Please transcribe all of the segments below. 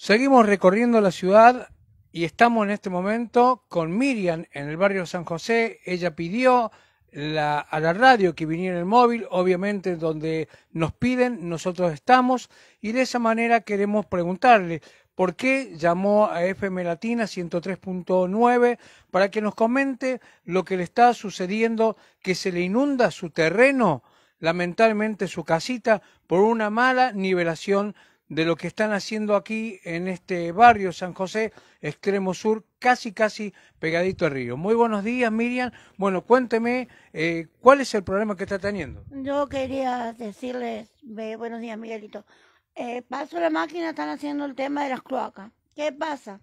Seguimos recorriendo la ciudad y estamos en este momento con Miriam en el barrio San José. Ella pidió a la radio que viniera el móvil, obviamente donde nos piden, nosotros estamos, y de esa manera queremos preguntarle por qué llamó a FM Latina 103.9 para que nos comente lo que le está sucediendo, que se le inunda su terreno, lamentablemente su casita, por una mala nivelación de lo que están haciendo aquí en este barrio San José, extremo sur, casi, casi pegadito al río. Muy buenos días, Miriam. Bueno, cuénteme, eh, ¿cuál es el problema que está teniendo? Yo quería decirles, buenos días, Miguelito. Eh, paso la máquina, están haciendo el tema de las cloacas. ¿Qué pasa?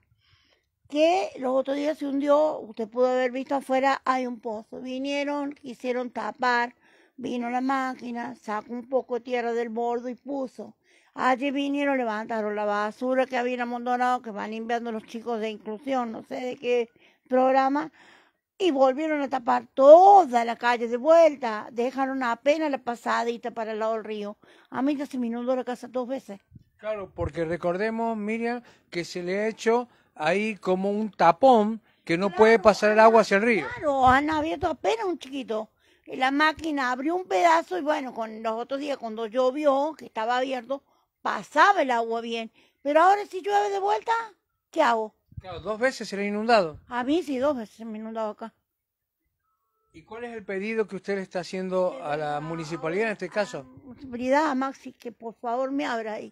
Que los otros días se hundió, usted pudo haber visto afuera, hay un pozo. Vinieron, quisieron tapar, vino la máquina, sacó un poco de tierra del bordo y puso Allí vinieron, levantaron la basura que habían amondonado, que van limpiando los chicos de inclusión, no sé de qué programa, y volvieron a tapar toda la calle de vuelta. Dejaron apenas la pasadita para el lado del río. A mí ya se me inundó la casa dos veces. Claro, porque recordemos, Miriam, que se le ha hecho ahí como un tapón que no puede pasar el agua hacia el río. Claro, han abierto apenas un chiquito la máquina abrió un pedazo y bueno, con los otros días cuando llovió, que estaba abierto, pasaba el agua bien. Pero ahora si llueve de vuelta, ¿qué hago? Claro, dos veces se le ha inundado. A mí sí, dos veces se me ha inundado acá. ¿Y cuál es el pedido que usted le está haciendo a la municipalidad en este caso? Municipalidad, Maxi, que por favor me abra ahí.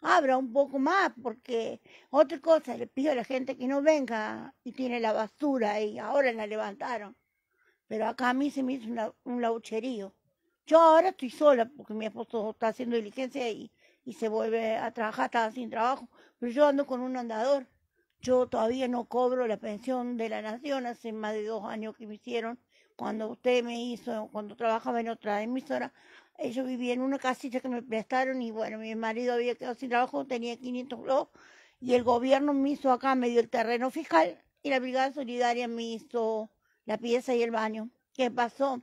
Abra un poco más, porque otra cosa, le pido a la gente que no venga y tiene la basura ahí, ahora la levantaron. Pero acá a mí se me hizo un laucherío. Yo ahora estoy sola porque mi esposo está haciendo diligencia y, y se vuelve a trabajar, está sin trabajo, pero yo ando con un andador. Yo todavía no cobro la pensión de la nación, hace más de dos años que me hicieron. Cuando usted me hizo, cuando trabajaba en otra emisora, yo vivía en una casita que me prestaron y bueno, mi marido había quedado sin trabajo, tenía 500 globos y el gobierno me hizo acá, me dio el terreno fiscal y la Brigada Solidaria me hizo la pieza y el baño. ¿Qué pasó?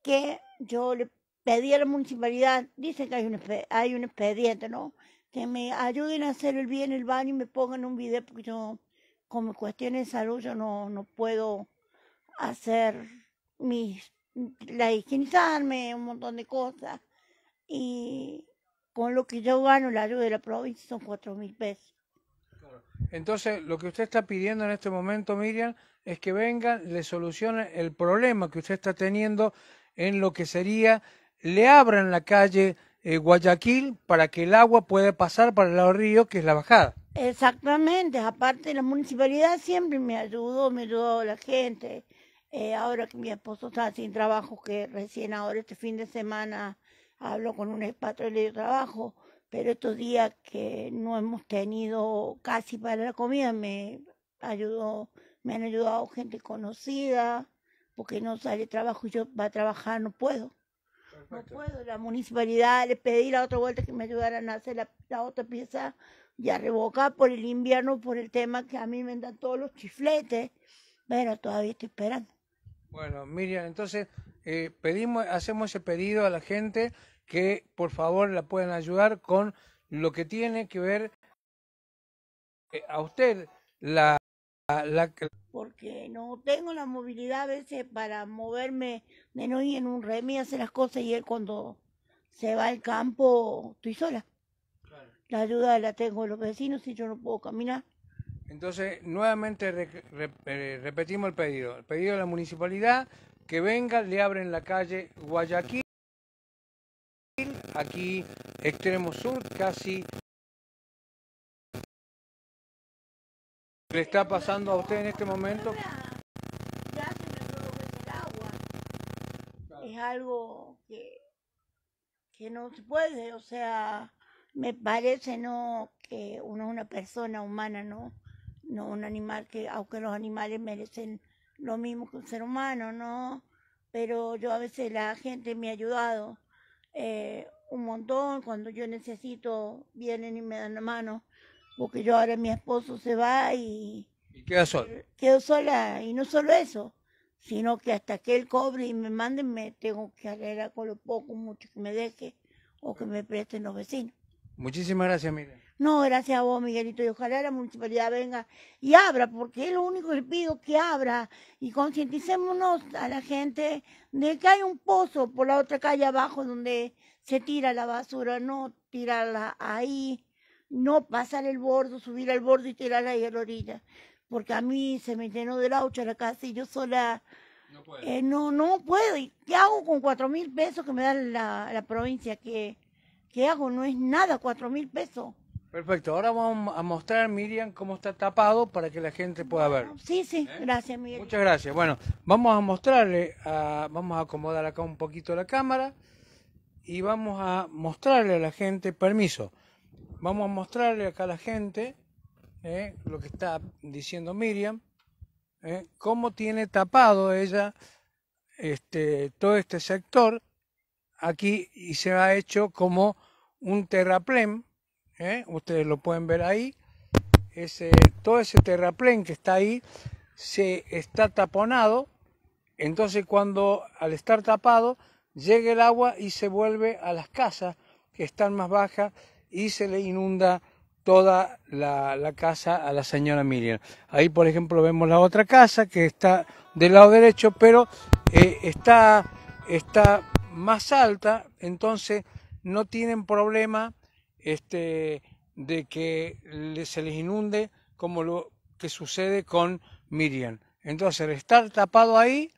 Que yo le pedí a la municipalidad, dice que hay un, hay un expediente, ¿no? Que me ayuden a hacer el bien el baño y me pongan un video, porque yo, con cuestiones de salud, yo no, no puedo hacer mis, la higienizarme, un montón de cosas. Y con lo que yo gano, la ayuda de la provincia son cuatro mil pesos. Entonces, lo que usted está pidiendo en este momento, Miriam, es que vengan, le solucionen el problema que usted está teniendo en lo que sería le abran la calle eh, Guayaquil para que el agua pueda pasar para el lado río, que es la bajada. Exactamente, aparte la municipalidad siempre me ayudó, me ayudó la gente. Eh, ahora que mi esposo está sin trabajo, que recién ahora este fin de semana hablo con un espacio de trabajo, pero estos días que no hemos tenido casi para la comida, me ayudó, me han ayudado gente conocida, porque no sale trabajo y yo va a trabajar, no puedo. No puedo, la municipalidad le pedí la otra vuelta que me ayudaran a hacer la, otra pieza ya revocar por el invierno, por el tema que a mí me dan todos los chifletes, pero todavía estoy esperando. Bueno, Miriam, entonces eh, pedimos, hacemos ese pedido a la gente que por favor la puedan ayudar con lo que tiene que ver eh, a usted la... Ah, porque no tengo la movilidad a veces eh, para moverme no ir en un remi hacer las cosas y él cuando se va al campo estoy sola la ayuda la tengo los vecinos y yo no puedo caminar entonces nuevamente eh, repetimos el pedido el pedido de la municipalidad que venga le abren la calle Guayaquil aquí extremo sur casi le está pasando a usted en este momento? Es algo que, que no se puede, o sea, me parece no que uno es una persona humana, ¿no? No un animal que, aunque los animales merecen lo mismo que un ser humano, ¿no? Pero yo a veces la gente me ha ayudado eh, un montón, cuando yo necesito vienen y me dan la mano porque yo ahora mi esposo se va y... queda sola. Eh, quedo sola, y no solo eso, sino que hasta que él cobre y me mande, me tengo que arreglar con lo poco, mucho que me deje o que me presten los vecinos. Muchísimas gracias, Miguel. No, gracias a vos, Miguelito, y ojalá la municipalidad venga y abra, porque es lo único que pido que abra y concienticémonos a la gente de que hay un pozo por la otra calle abajo donde se tira la basura, no tirarla ahí, no pasar el bordo, subir al bordo y tirar ahí a la orilla. Porque a mí se me llenó de laucha la casa y yo sola. No puedo. Eh, no, no puedo. ¿Y qué hago con cuatro mil pesos que me da la, provincia? ¿Qué, hago? No es nada, cuatro mil pesos. Perfecto, ahora vamos a mostrar, Miriam, cómo está tapado para que la gente pueda verlo. ver. Sí, sí, ¿Eh? gracias, Miriam. Muchas gracias. Bueno, vamos a mostrarle, vamos a acomodar acá un poquito la cámara y vamos a mostrarle a la gente, permiso, Vamos a mostrarle acá a la gente eh, lo que está diciendo Miriam, eh, cómo tiene tapado ella este, todo este sector aquí y se ha hecho como un terraplén, eh, ustedes lo pueden ver ahí, ese, todo ese terraplén que está ahí se está taponado, entonces cuando al estar tapado llega el agua y se vuelve a las casas que están más bajas y se le inunda toda la, casa a la señora Miriam. Ahí, por ejemplo, vemos la otra casa que está del lado derecho, pero eh, está, está más alta, entonces no tienen problema este, de que se les inunde como lo que sucede con Miriam. Entonces, al estar tapado ahí,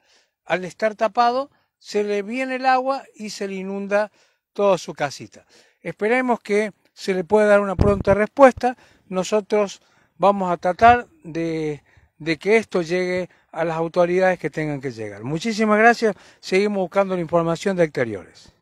al estar tapado, se le viene el agua y se le inunda toda su casita. Esperemos que se le puede dar una pronta respuesta. Nosotros vamos a tratar de, de que esto llegue a las autoridades que tengan que llegar. Muchísimas gracias. Seguimos buscando la información de exteriores.